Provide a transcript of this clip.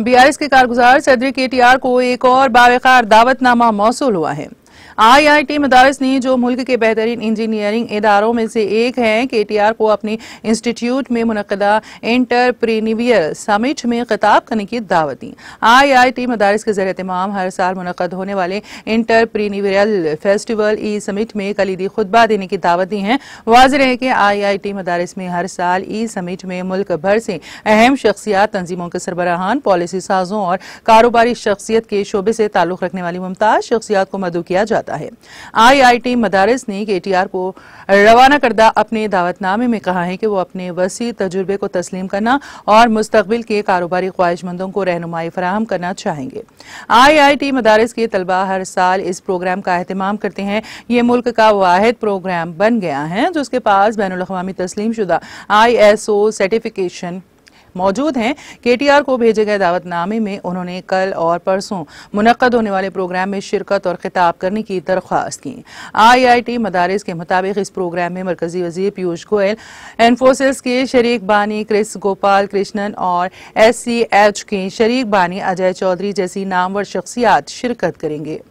BRS के कारगुजार T KTR को एक और बावकार दावतनामा मौसू हुआ है आईआईटी मदारस ने जो मुल्क के बेहतरीन इंजीनियरिंग इदारों में से एक है के टी आर को अपने इंस्टीट्यूट में मुनदा इंटरप्रीनिवियर समिट में खिताब करने की दावत दी आई आई टी मदारस के जरिए तमाम हर साल मुनद होने वाले इंटरप्रीनिवियल फेस्टिवल ई समिट में कलीदी खुतबा देने की दावत दी है वाजह है कि आई आई टी मदारस में हर साल ई समिट में मुल्क भर से अहम शख्सियात तंजीमों के सरबराहान पॉलिसी साजों और कारोबारी शख्सियत के शोबे से ताल्लुक़ रखने वाली मुमताज़ शख्सियात को मदू किया जाता है आईआईटी मदारस ने केटीआर को रवाना करदा अपने दावतनामे में कहा है कि वो अपने वसी तजुर्बे को तस्लीम करना और मुस्तबिल के कारोबारी ख्वाहिशमंदों को रहनुमाई फराहम करना चाहेंगे आईआईटी मदारस के तलबा हर साल इस प्रोग्राम का अहतमाम करते हैं ये मुल्क का वाद प्रोग्राम बन गया है जिसके पास बैन अवी तस्लीम शुदा आई सर्टिफिकेशन मौजूद हैं केटीआर को भेजे गए दावतनामे में उन्होंने कल और परसों मुनद होने वाले प्रोग्राम में शिरकत और खिताब करने की दरख्वास्त की आई आई टी मदारस के मुताबिक इस प्रोग्राम में मरकजी वजीर पीयूष गोयल एनफोसिस के शरीक बानी क्रिस गोपाल कृष्णन और एस सी एच के शरीक बानी अजय चौधरी जैसी नामवर शख्सियात शिरकत करेंगे